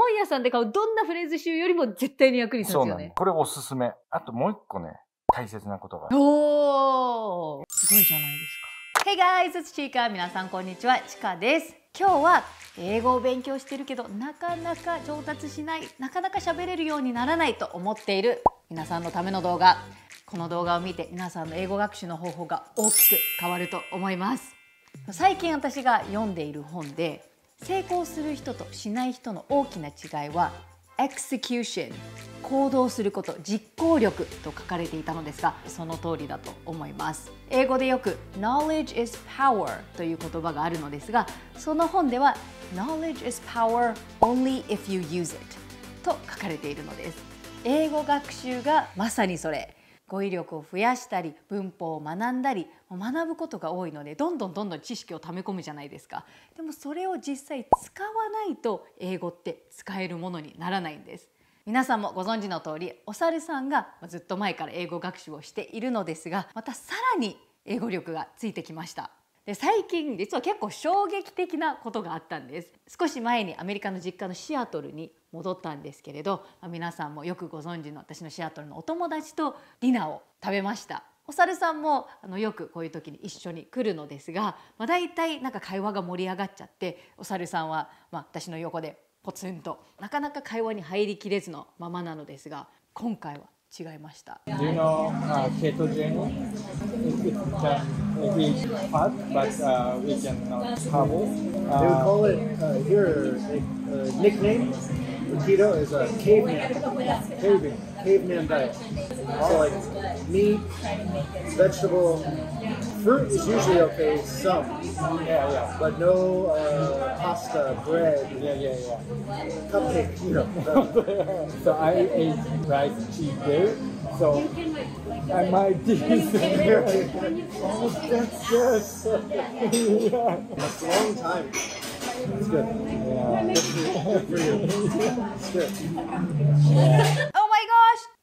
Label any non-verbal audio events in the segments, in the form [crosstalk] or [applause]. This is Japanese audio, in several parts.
本屋さんで買うどんなフレーズ集よりも絶対に役に立つよね。そうこれおすすめ。あともう一個ね、大切なことが。おーすごいじゃないですか。Hey guys, it's Chika. 皆さんこんにちは、ちかです。今日は英語を勉強してるけどなかなか上達しないなかなか喋れるようにならないと思っている皆さんのための動画この動画を見て皆さんの英語学習の方法が大きく変わると思います最近私が読んでいる本で成功する人としない人の大きな違いは execution 行動すること実行力と書かれていたのですがその通りだと思います英語でよく knowledge is power という言葉があるのですがその本では knowledge is power only if you use it と書かれているのです英語学習がまさにそれ語彙力を増やしたり文法を学んだり学ぶことが多いのでどんどんどんどん知識を溜め込むじゃないですかでもそれを実際使わないと英語って使えるものにならないんです皆さんもご存知の通りお猿さんがずっと前から英語学習をしているのですがまたさらに英語力がついてきましたで最近実は結構衝撃的なことがあったんです少し前にアメリカの実家のシアトルに戻ったんですけれど皆さんもよくご存知の私のシアトルのお友達とディナーを食べましたお猿さんもあのよくこういう時に一緒に来るのですが、まあ、大体なんか会話が盛り上がっちゃってお猿さんは、まあ、私の横でポツンとなかなか会話に入りきれずのままなのですが今回は違いました。Do you know、uh, ketogenic? It, it can we fast, but、uh, we cannot travel. Uh, they would call it uh, here a uh, nickname. Keto is a caveman, caveman, caveman diet. So like meat, vegetable. fruit is usually okay, some. Yeah, yeah. But no uh, pasta, bread. Yeah, yeah, yeah. Cupcake, you know. [laughs] so I ate rice cheese there. So I might disappear. oh, that's good. That's a long time. It's good. Yeah. Good for you. It's good. Yeah. [laughs]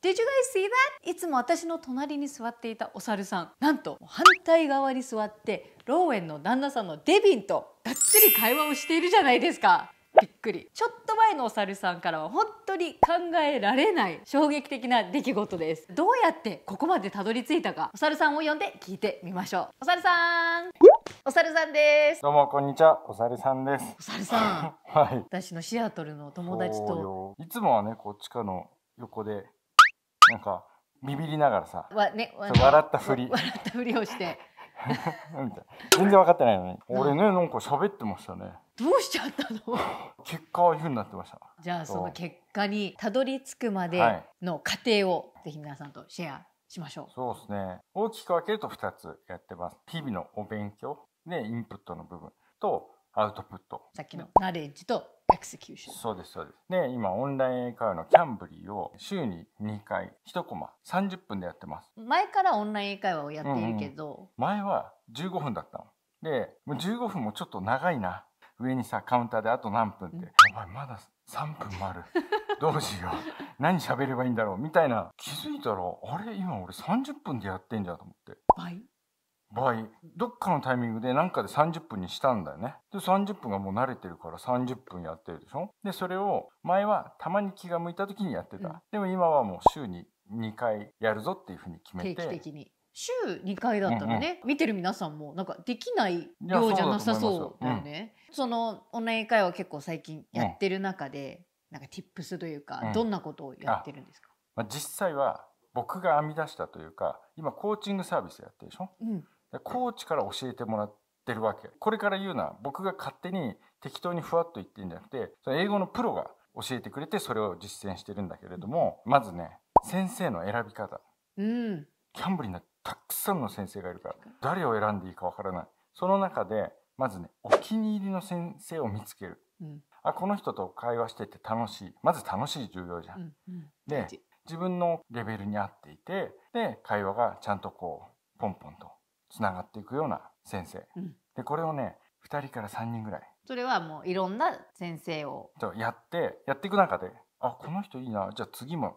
Did you guys see that? いつも私の隣に座っていたお猿さんなんと反対側に座ってローエンの旦那さんのデビンとがっつり会話をしているじゃないですかびっくりちょっと前のお猿さんからは本当に考えられない衝撃的な出来事ですどうやってここまでたどり着いたかお猿さんを呼んで聞いてみましょうお猿さんお猿さんですどうもこんにちはお猿さんですお猿さん [laughs] はい私のシアトルの友達といつもはねこっちかの横でなんかビビりながらさ、わね、わ笑ったふり笑ったふりをして [laughs] 全然分かってないのに、[laughs] 俺ねなんか喋ってましたねどうしちゃったの [laughs] 結果はいうふうになってましたじゃあその結果にたどり着くまでの過程を、ぜひ皆さんとシェアしましょうそうですね大きく分けると二つやってます日々のお勉強ねインプットの部分とアウトプットさっきのナレッジと execution そうですそうですで今オンライン英会話のキャンブリーを週に2回1コマ30分でやってます前からオンライン英会話をやっているけど、うんうん、前は15分だったので15分もちょっと長いな上にさカウンターであと何分って、お前まだ3分もある [laughs] どうしよう何喋ればいいんだろうみたいな気づいたらあれ今俺30分でやってんじゃんと思って倍場合どっかのタイミングで何かで30分にしたんだよねで30分がもう慣れてるから30分やってるでしょでそれを前はたまに気が向いた時にやってた、うん、でも今はもう週に2回やるぞっていうふうに決めて定期的に週2回だったらね、うんうん、見てる皆さんもなんかできない量じゃなさそうだよね、そのオンライン会話結構最近やってる中で、うん、なんかィップスというか、うん、どんなことをやってるんですか、まあ、実際は僕が編み出したというか今コーチングサービスやってるでしょ、うん、コーチから教えてもらってるわけ。これから言うのは僕が勝手に適当にふわっと言ってんじゃなくて、その英語のプロが教えてくれてそれを実践してるんだけれども、まずね、先生の選び方。うん。キャンブリーにたくさんの先生がいるから、誰を選んでいいかわからない。その中で、まずね、お気に入りの先生を見つける。うん、あ、この人と会話してて楽しい。まず楽しい重要じゃん。うんうん、で、自分のレベルに合っていて、で、会話がちゃんとこう、ポンポンとつながっていくような先生、うん、でこれをね2人から3人ぐらいそれはもういろんな先生をやってやっていく中であこの人いいなじゃあ次も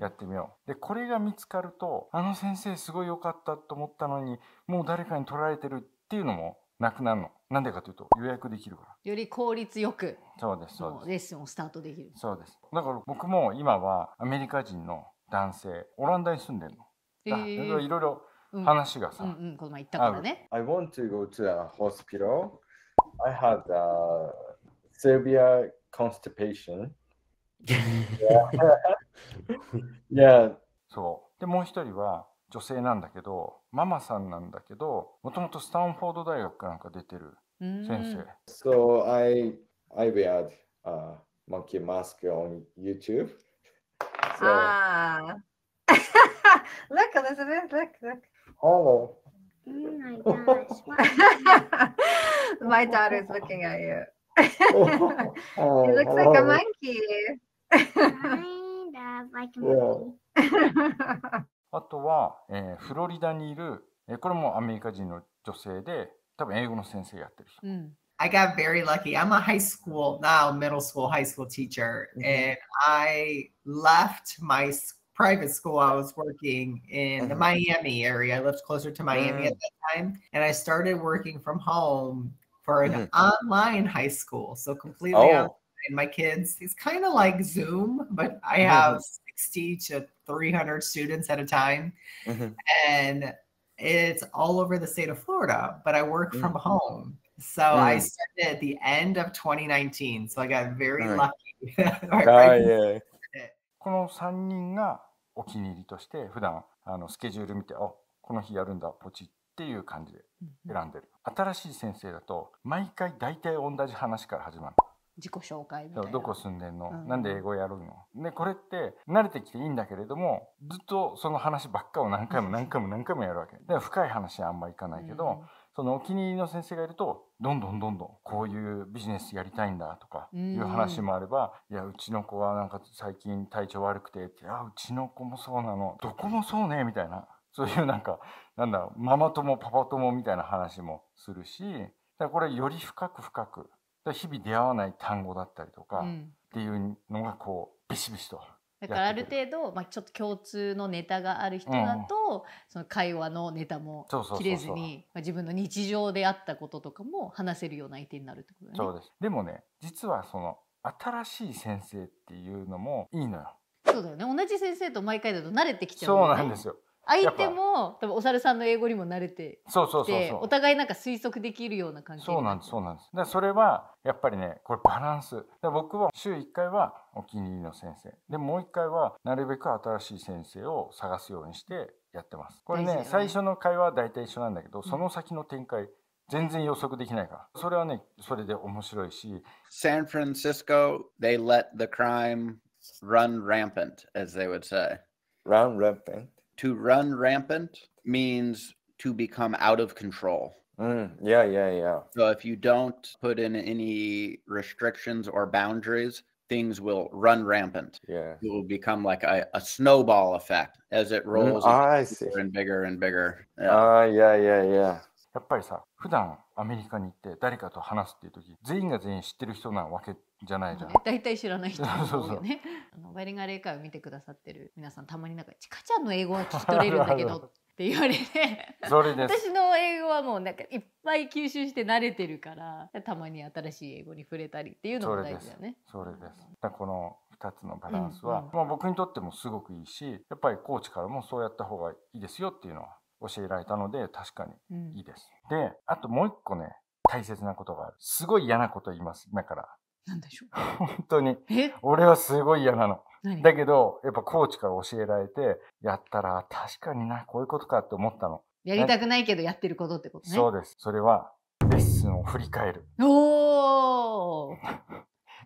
やってみよう、うん、でこれが見つかるとあの先生すごい良かったと思ったのにもう誰かに取られてるっていうのもなくなるのなんでかというと予約できるからより効率よくそうですそうですレッスンをスタートできるそうですだから僕も今はアメリカ人の男性オランダに住んでるの、いろいろ話がさ、うんうん、この前言ったからね。I want to go to a hospital. I had a severe constipation. yeah. そう。で、もう一人は女性なんだけど、ママさんなんだけど、もともとスタンフォード大学なんか出てる先生。So I, I wear a monkey mask on YouTube. So... Ah. look, Elizabeth, look, look. Oh. Mm, my gosh. my daughter s looking at you. oh, h looks like a monkey. kind of like a monkey. あとは、えー、フロリダにいる、えー、これもアメリカ人の女性で、多分英語の先生やってる人。I got very lucky. I'm a high school, now middle school, high school teacher. m m And I left my school private school, I was working in the uh-huh. Miami area. I lived closer to Miami at mm. that time. And I started working from home for an mm-hmm. online high school. So completely oh. online. My kids, it's kind of like Zoom, but I have mm-hmm. 60 to 300 students at a time. Mm-hmm. And it's all over the state of Florida, but I work mm. from home. So mm. I started at the end of 2019. So I got very right. lucky. right, [laughs] oh, right. この3人がお気に入りとして普段あのスケジュール見て、あ、この日やるんだ、ポチっていう感じで選んでる。うん、新しい先生だと、毎回大体同じ話から始まる。自己紹介みたいな。どこ住んでんの、うん、なんで英語やるので、これって慣れてきていいんだけれども、ずっとその話ばっかを何回も何回も何回もやるわけ。で、深い話はあんまいかないけど、そのお気に入りの先生がいるとどんどんどんどんこういうビジネスやりたいんだとかいう話もあれば、いやうちの子はなんか最近体調悪くてってあうちの子もそうなのどこもそうねみたいなそういうなんかなんだろうママ友パパ友みたいな話もするしだこれより深く深く日々出会わない単語だったりとかっていうのがこうビシビシとだからある程度、まあ、ちょっと共通のネタがある人だと、うん、その会話のネタも切れずに自分の日常であったこととかも話せるような相手になるってことだね。そうですでもね実はその新しい先生っていうのもいいのよ。そうだよね同じ先生と毎回だと慣れてきちゃう、ね、そうなんですよ相手も多分お猿さんの英語にも慣れてそうそうそうお互いなんか推測できるような感じそうなんですそうなんですだそれはやっぱりねこれバランス僕は週1回はお気に入りの先生でもう1回はなるべく新しい先生を探すようにしてやってますこれね、ね、最初の会話は大体一緒なんだけどその先の展開、うん全然予測できないから。それはね、それで面白いし。サンフランシスコ、they let the crime run rampant, as they would say. Run rampant? to run rampant means to become out of control. Mm, yeah, yeah, yeah. So if you don't put in any restrictions or boundaries, things will run rampant. Yeah. It will become like a, a snowball effect as it mm, rolls mm, ah, bigger and bigger and bigger. Ah, yeah. Uh, yeah, yeah, yeah. 普段アメリカに行って誰かと話すっていう時全員が全員知ってる人なわけじゃないじゃん。大体知らない人多よね。あのバイリンガル英会を見てくださってる皆さんたまになんか「ちかちゃんの英語は聞き取れるんだけど」[laughs] って言われて私の英語はもうなんかいっぱい吸収して慣れてるからたまに新しい英語に触れたりっていうのも大事だよね。それですだこの2つのバランスは、うんうん、まあ、僕にとってもすごくいいしやっぱりコーチからもそうやった方がいいですよっていうのは教えられたので、確かにいいです。うん、で、あともう一個ね、大切なことがある。すごい嫌なこと言います、今から。何でしょう本当に。俺はすごい嫌なの。だけど、やっぱコーチから教えられて、やったら確かにな、こういうことかって思ったの。やりたくないけどやってることってことね。そうです。それは、レッスンを振り返る。おー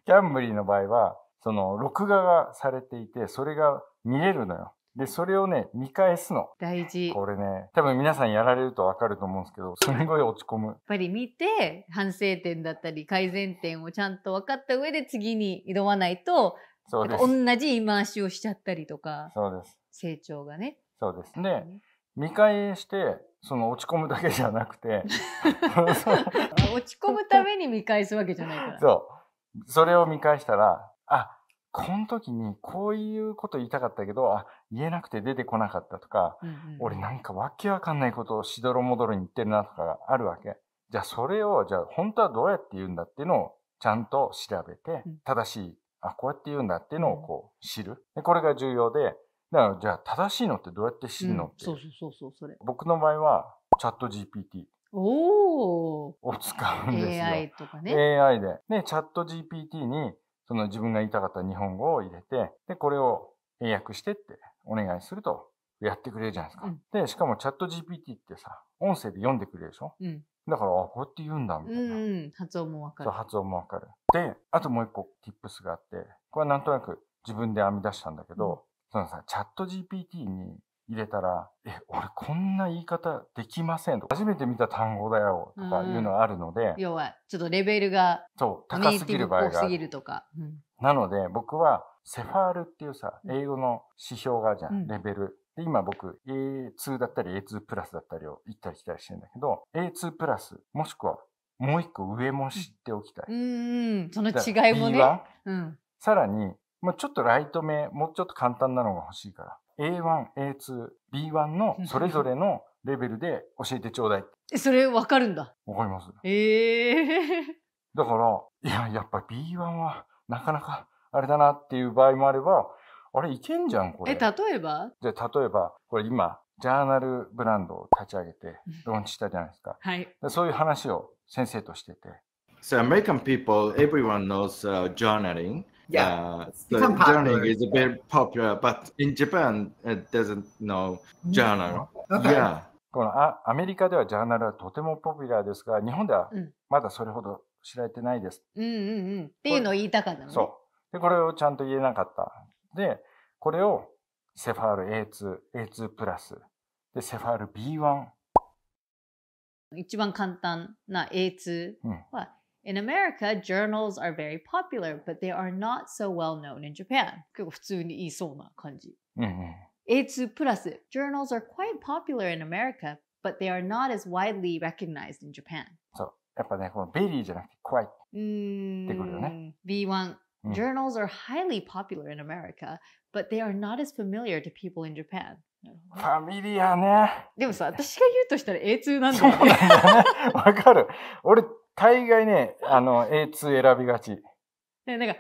キ [laughs] ャンブリーの場合は、その、録画がされていて、それが見れるのよ。で、それをね、見返すの。大事。これね、多分皆さんやられるとわかると思うんですけど、すんごい落ち込む。やっぱり見て、反省点だったり、改善点をちゃんと分かった上で次に挑まないと、そうです。同じ言い回しをしちゃったりとか。そうです。成長がね。そうです。で、見返して、その落ち込むだけじゃなくて [laughs] 落ち込むために見返すわけじゃないから。そう。それを見返したら、あ、この時にこういうこと言いたかったけど、あ、言えなくて出てこなかったとか、うんうん、俺なんかわけわかんないことをしどろもどろに言ってるなとかがあるわけ。じゃあそれを、じゃあ本当はどうやって言うんだっていうのをちゃんと調べて、正しい、あ、こうやって言うんだっていうのをこう知る。でこれが重要で、だからじゃあ正しいのってどうやって知るのって、うん、そうそうそうそれ。僕の場合はチャット GPT。おを使うんですよ。AI とかね。AI で。で、チャット GPT に、その自分が言いたかった日本語を入れて、で、これを英訳してってお願いすると、やってくれるじゃないですか。うん、で、しかもチャット GPT ってさ、音声で読んでくれるでしょ、うん、だから、あ、こうやって言うんだ、みたいな。うんうん、発音もわかる。そう、発音もわかる。で、あともう一個 tips があって、これはなんとなく自分で編み出したんだけど、うん、そのさ、チャット GPT に入れたら、え、俺こんな言い方できませんとか、初めて見た単語だよとかいうのはあるので、要はちょっとレベルが、そう、高すぎる場合がある。とか、うん、なので僕は、セファールっていうさ、英語の指標があるじゃん、うん、レベル。で、今僕 A2 だったり A2 プラスだったりを行ったり来たりしてるんだけど、A2 プラス、もしくはもう一個上も知っておきたい。うん、その違いもね。うん、さらに、まあ、ちょっとライト目、もうちょっと簡単なのが欲しいから、A1、A2、B1 のそれぞれのレベルで教えてちょうだい。え、それわかるんだ。わかります。ええー、だから、いや、やっぱ B1 はなかなかあれだなっていう場合もあれば、あれいけんじゃん、これ。え、例えばじゃ例えば、これ今、ジャーナルブランドを立ち上げて、ローンチしたじゃないですか。はい。そういう話を先生としてて。So American people, everyone knows、uh, journaling. Yeah, uh, so journaling is a bit popular, but in Japan, it doesn't know journal. Okay. Yeah. このアアメリカではジャーナルはとてもポピュラーですが、日本ではまだそれほど知られてないです。うんうんうん、っていうのを言いたかったの、ね、そう。で、これをちゃんと言えなかった。で、これをセファール A2、A2 プラス、で、セファール B1。一番簡単な A2 は In America, journals are very popular, but they are not so well known in Japan. 結構普通に言いそうな感じ。A2 plus journals are quite popular in America, but they are not as widely recognized in Japan. So, そう。やっぱね、このベリーじゃなくて怖いってくるよね。B1 Journals are highly popular in America, but they are not as familiar to people in Japan. ファミリアね。でもさ、私が言うとしたら A2 なんだよね。わ、ね、かる。俺、大概ね、あの、A2 選びがち。なんか、フォー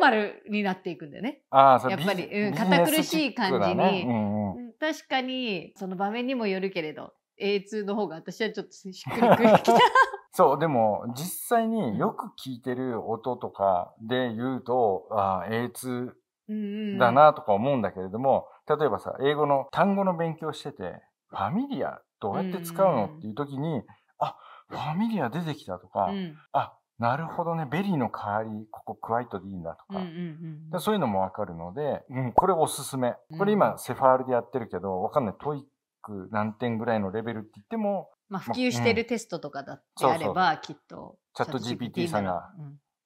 マルになっていくんだよね。ああ、そうやっぱり、うん、堅苦しい感じに、ねうんうん、確かに、その場面にもよるけれど、A2 の方が私はちょっとしっくりくる。[laughs] そう、でも、実際によく聞いてる音とかで言うと、ああ、A2 だなとか思うんだけれども、例えばさ、英語の単語の勉強してて、ファミリアどうやって使うのっていう時に、あ、ファミリア出てきたとか、うん、あ、なるほどね、ベリーの代わり、ここクワイトでいいんだとか、うんうんうん、そういうのもわかるので、うん、これおすすめ。これ今、セファールでやってるけど、わかんない。トイック何点ぐらいのレベルって言っても、まあ、普及してるテストとかだってあれば、きっと。チャット GPT さんが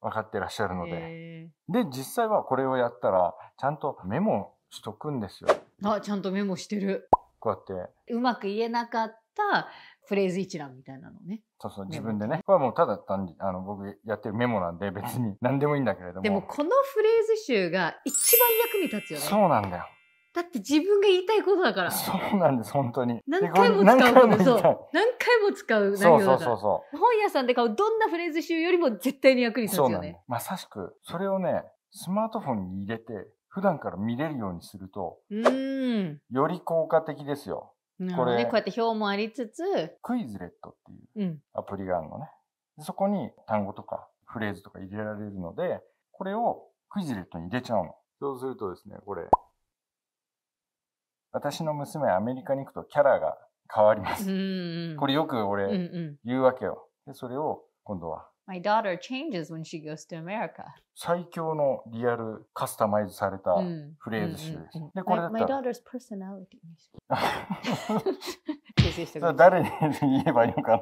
分かってらっしゃるので。で、実際はこれをやったら、ちゃんとメモしとくんですよ。あ、ちゃんとメモしてる。こうやって。うまく言えなかったフレーズ一覧みたいなのね。そうそう、自分でね。これはもうただ単に、あの、僕やってるメモなんで別に [laughs] 何でもいいんだけれども。でもこのフレーズ集が一番役に立つよね。そうなんだよ。だって自分が言いたいことだから。そうなんです、本当に。何回も使うこと何そう。何回も使う内容だそうそうそうそう。本屋さんで買うどんなフレーズ集よりも絶対に役に立つよね。まさしく、それをね、スマートフォンに入れて、普段から見れるようにすると、うん。より効果的ですよ。これ、ね、こうやって表もありつつ、クイズレットっていうアプリがあるのね。うん、そこに単語とかフレーズとか入れられるので、これをクイズレットに入れちゃうの。そうするとですね、これ、私の娘アメリカに行くとキャラが変わります。これよく俺言うわけよ。で、それを今度は My daughter changes when she goes to America. 最強のリアルカスタマイズされたフレーズ集です。で、これだった m personality [laughs] 誰に言えばいいのかな。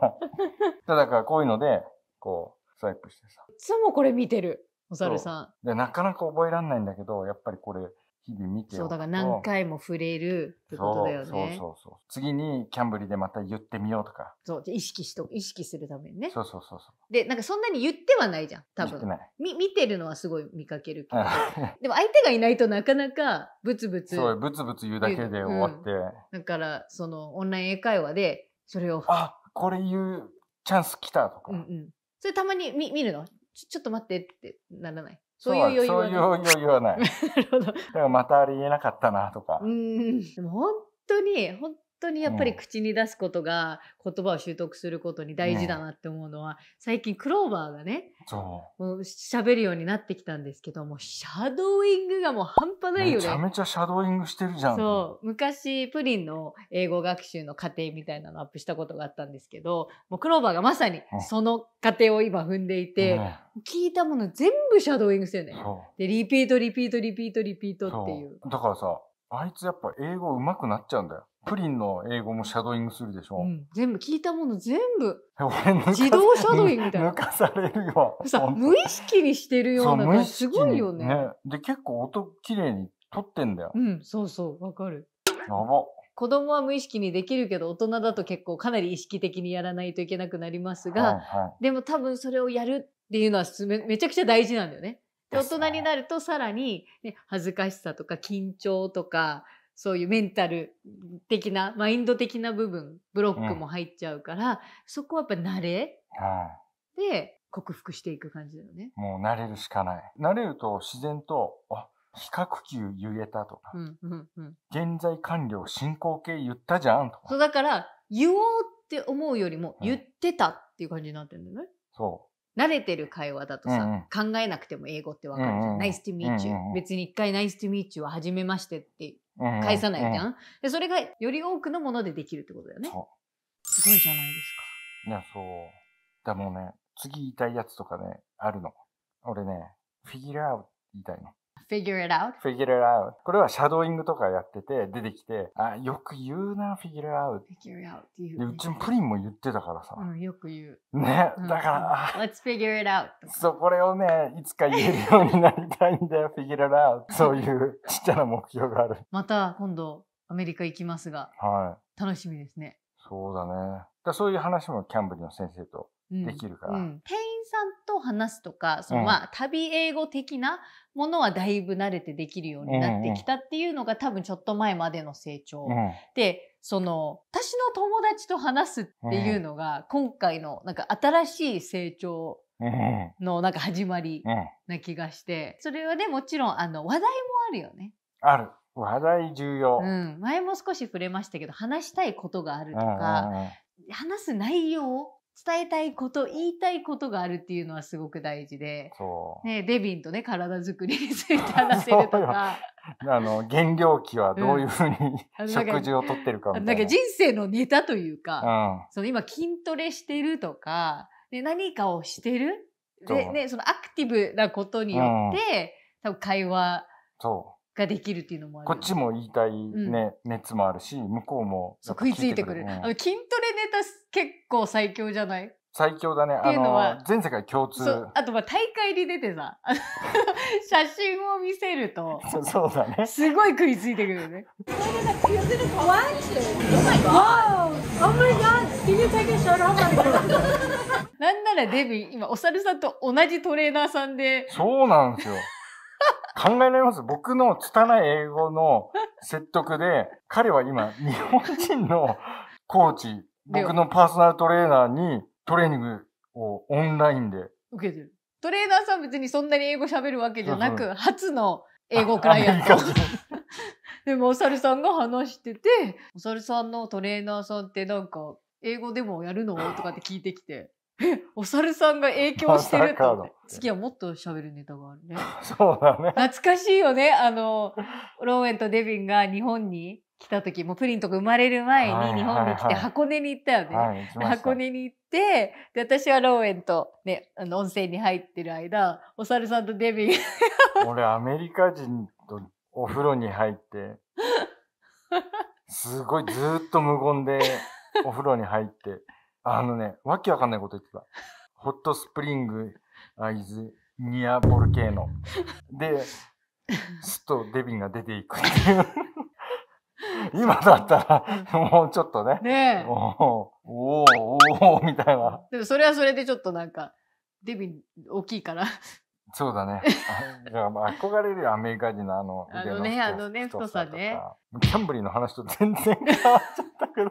ただからこういうので、こう、スワイプしてさ。いつもこれ見てる、お猿さん。で、なかなか覚えられないんだけど、やっぱりこれ、日々見てそうだから何回も触れるってことだよねそうそうそう次にキャンブリでまた言ってみようとかそう意識しと意識するためにねそうそうそうそうでなんかそんなに言ってはないじゃん多分言み見てるのはすごい見かけるけど [laughs] でも相手がいないとなかなかブツブツそうブツブツ言うだけで終わって、うん、だからそのオンライン英会話でそれをあこれ言うチャンス来たとか、うんうん、それたまに見見るのちょっと待ってってならないそういう余裕は、ね、そういう余裕はない。[laughs] なるほど。だかまたありえなかったなとか。うん。でも本当に、本当にやっぱり口に出すことが言葉を習得することに大事だなって思うのは、最近クローバーがね、そう喋るようになってきたんですけど、もシャドーイングがもう半端ないよね。めちゃめちゃシャドーイングしてるじゃん。そう。昔、プリンの英語学習の過程みたいなのアップしたことがあったんですけど、もうクローバーがまさにその過程を今踏んでいて、聞いたもの全部シャドーイングしてるね。で、リピート、リピート、リピート、リピートっていう。だからさ、あいつやっぱ英語上手くなっちゃうんだよ。プリンの英語もシャドーイングするでしょ、うん、全部聞いたもの全部自動シャドーイングみたいな抜かされるよ無意識にしてるような感じすごいよね、ね、で結構音綺麗に撮ってんだようんそうそうわかるやば子供は無意識にできるけど大人だと結構かなり意識的にやらないといけなくなりますが、はいはい、でも多分それをやるっていうのはめちゃくちゃ大事なんだよね。大人になるとさらに、ね、恥ずかしさとか緊張とかそういうメンタル的な、マインド的な部分、ブロックも入っちゃうから、うん、そこはやっぱ慣れ、うん、で克服していく感じだよね。もう慣れるしかない。慣れると自然と、あ、比較級言えたとか、うんうんうん、現在完了進行形言ったじゃんとか。そうだから、言おうって思うよりも、言ってたっていう感じになってるんだよね。そう。慣れてる会話だとさ、うんうん、考えなくても英語ってわかるじゃん。うんうん、n i ー e to 別に一回ナイスティミーチューは初めましてって返さないじゃん、でそれがより多くのものでできるってことだよねすごいじゃないですかいやそうだもうね次言いたいやつとかねあるの俺ねフィギュアを言いたいの figure it out? figure it out. これはシャドーイングとかやってて出てきて、あ、よく言うな、figure it out. figure it out っていう、ね。うちのプリンも言ってたからさ。うん、よく言う。ね、だから、うん、let's figure it out. そう、これをね、いつか言えるようになりたいんだよ、figure it out. そういう [laughs] ちっちゃな目標がある。また今度、アメリカ行きますが、はい、楽しみですね。そうだね。だそういう話もキャンブリの先生とできるから、うんうん、店員さんと話すとかその、まあ、旅英語的なものはだいぶ慣れてできるようになってきたっていうのが、多分ちょっと前までの成長、でその私の友達と話すっていうのが、今回のなんか新しい成長のなんか始まりな気がして、それはでもちろんあの話題もあるよね。ある。話題重要、うん、前も少し触れましたけど話したいことがあるとか、話す内容伝えたいこと、言いたいことがあるっていうのはすごく大事で、ね、デビンとね、体づくりについて話せるとか。[laughs] あの、減量期はどういうふうに、うん、食事をとってるかみたいな。なんか人生のネタというか、うん、その今筋トレしてるとか、ね、何かをしてるで、ね、そのアクティブなことによって、うん、多分会話そう。ができるっていうのもある、ね、こっちも言いたいね、うん、熱もあるし向こうも食いついてくる、ね、あの筋トレネタ結構最強じゃない最強だね。っていうのは、全世界共通。あと、まあ、大会に出てさ、[laughs] 写真を見せると、[laughs] そうだね。すごい食いついてくるよね。[laughs] なんならデビー、今、お猿さんと同じトレーナーさんで。そうなんですよ。[laughs] 考えられます僕の拙い英語の説得で、彼は今、日本人のコーチ、僕のパーソナルトレーナーにトレーニングをオンラインで。受けてる。トレーナーさん別にそんなに英語喋るわけじゃなく、そうそう初の英語クライアント。[laughs] でも、お猿さんが話してて、お猿さんのトレーナーさんってなんか、英語でもやるのとかって聞いてきて。お猿さんが影響してるとってはもっと喋るネタがあるね [laughs] そうだね懐かしいよねあのローエンとデビンが日本に来た時もプリンとか生まれる前に日本に来て箱根に行ったよね、はいはいはい、箱根に行ってで私はローエンと、ね、あの温泉に入ってる間お猿さんとデビン [laughs] 俺アメリカ人とお風呂に入って [laughs] すごいずっと無言でお風呂に入って。あのね、わけわかんないこと言ってた。ホットスプリング、アイズ、ニアボルケーノ。で、スとデビンが出ていくっていう。[laughs] 今だったら、もうちょっとね。ねえ。おおおおみたいな。でもそれはそれでちょっとなんか、デビン大きいから、そうだね。[laughs] まあ、憧れるよ、アメリカ人のあの、あのね、あのね、太さね。キャンブリーの話と全然変わっちゃったけど。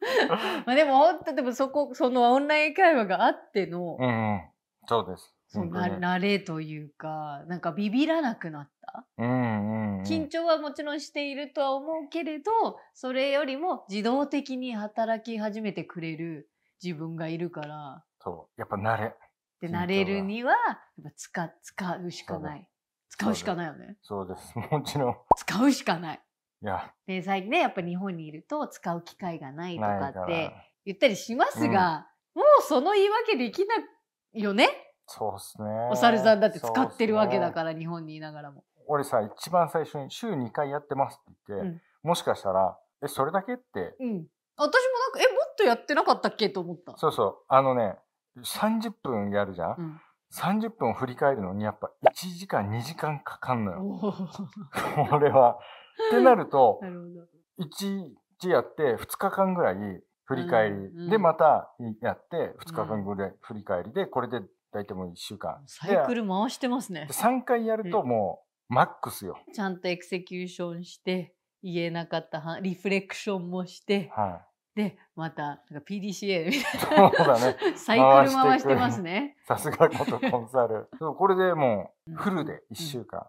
[laughs] まあでも本当、でもそこ、そのオンライン会話があっての、うん、うん、そうです。そうな慣れというか、なんかビビらなくなった。うんうん、うん、緊張はもちろんしているとは思うけれど、それよりも自動的に働き始めてくれる自分がいるから。そう、やっぱ慣れ。ってなれるには、やっぱ使、使うしかない。使うしかないよね。そうです。もちろん。使うしかない。いや。で、最近ね、やっぱ日本にいると使う機会がないとかって言ったりしますが、うん、もうその言い訳できないよね。そうっすね。お猿さんだって使ってるわけだから、ね、日本にいながらも。俺さ、一番最初に週2回やってますって言って、うん、もしかしたら、え、それだけって。うん。私もなんか、え、もっとやってなかったっけと思った。そうそう。あのね、30分やるじゃん、うん、30分振り返るのにやっぱ1時間2時間かかんのよ。これ [laughs] は。ってなると、1 [laughs] 日やって2日間ぐらい振り返り、うんうん、でまたやって2日間ぐらい振り返りで、これで大体もう1週間。サイクル回してますね。3回やるともうマックスよ。ちゃんとエクセキューションして、言えなかったリフレクションもして、はいで、また、なんか PDCA みたいな。そうだね。[laughs] サイクル回してますね。さすがことコンサル。[laughs] これでもう、フルで1週間、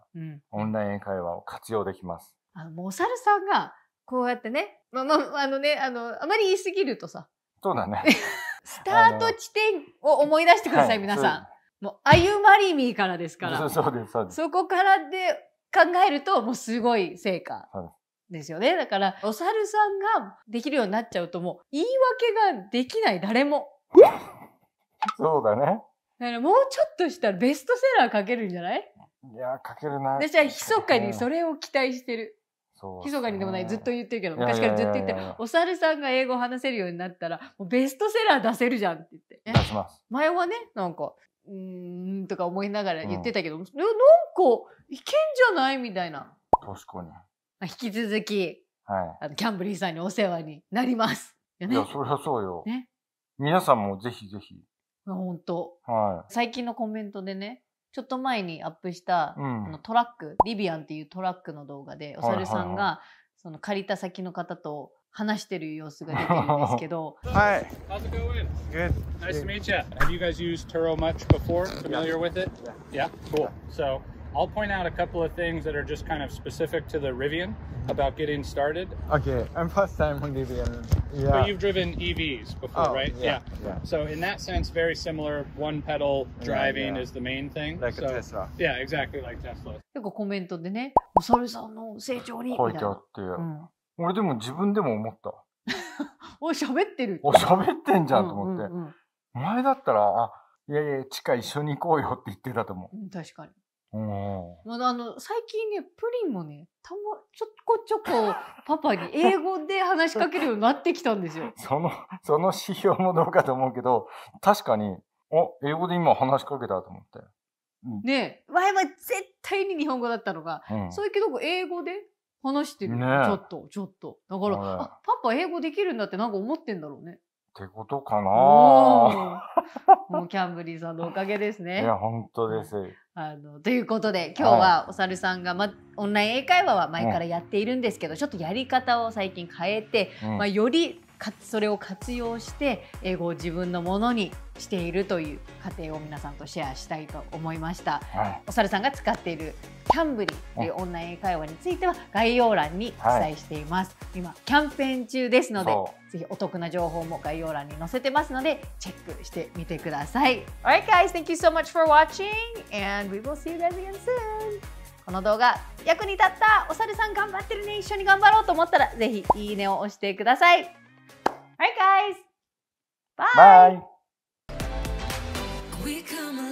オンライン会話を活用できます。あの、お猿さんが、こうやってね、まあまあ、のね、あの、あまり言いすぎるとさ。そうだね。[laughs] スタート地点を思い出してください、皆さん。もう、あゆまりみーからですから。そうです、そうです。そこからで考えると、もうすごい成果そうです。ですよね。だから、お猿さんができるようになっちゃうともう、言い訳ができない誰も。そうだね。だからもうちょっとしたらベストセラー書けるんじゃないいや、書けるな。私はそかにそれを期待してる。ひそ、ね、かにでもないずっと言ってるけど昔からずっと言ってお猿さんが英語を話せるようになったらもうベストセラー出せるじゃんって言って、ね、出します前はねなんかうんとか思いながら言ってたけど、うん、なんかいけんじゃないみたいな確かにまあ、引き続き、はい、あのキャンブリーさんにお世話になります。ね、いや、そりゃそうよ。ね。皆さんもぜひぜひ。本当。はい。最近のコメントでね、ちょっと前にアップした、うん、あのトラック、リビアンっていうトラックの動画で、お猿さんが、その借りた先の方と話してる様子が出てるんですけど。[laughs] はい。How's it going? Good. Nice to meet you. Have you guys used Turo much before? Familiar with it? Yeah. Cool. So. I'll point out a couple of things that are just kind of specific to the Rivian about getting started. Okay, I'm first time Rivian. Yeah. But you've driven EVs before, oh, right? Yeah, yeah, yeah. So in that sense, very similar. One pedal driving yeah, is the main thing. Like so, Tesla. Yeah, exactly like Tesla. 結構コメントでね、お猿さんの成長にみたいな。書いてあって、うん、俺でも自分でも思った。お喋ってる。お喋ってんじゃんと思って。うんうんうん、前だったら、あ、いやいや、地下一緒に行こうよって言ってたと思う。うん、確かに。[laughs] まだあの最近ねプリンもねたまちょこちょこ [laughs] パパに英語で話しかけるようになってきたんですよ。[laughs] そのその指標もどうかと思うけど確かにお英語で今話しかけたと思って。うん、ねえ前は絶対に日本語だったのが、うん、そういうけど英語で話してる、ね、ちょっとちょっとだから、あパパ英語できるんだってなんか思ってんだろうね。ってことかなもうキャンブリーさんのおかげですね。いや、本当です。あのということで、今日はお猿さんが、ま、オンライン英会話は前からやっているんですけど、うん、ちょっとやり方を最近変えて、うん、まあ、よりかそれを活用して英語を自分のものにしているという過程を皆さんとシェアしたいと思いました、はい、お猿さんが使っているキャンブリーというオンライン英会話については概要欄に記載しています、はい、今キャンペーン中ですのでぜひお得な情報も概要欄に載せてますのでチェックしてみてください Alright guys, thank you so much for watching and we will see you guys again soon この動画役に立ったお猿さん頑張ってるね一緒に頑張ろうと思ったらぜひいいねを押してください Alright, guys. Bye. Bye.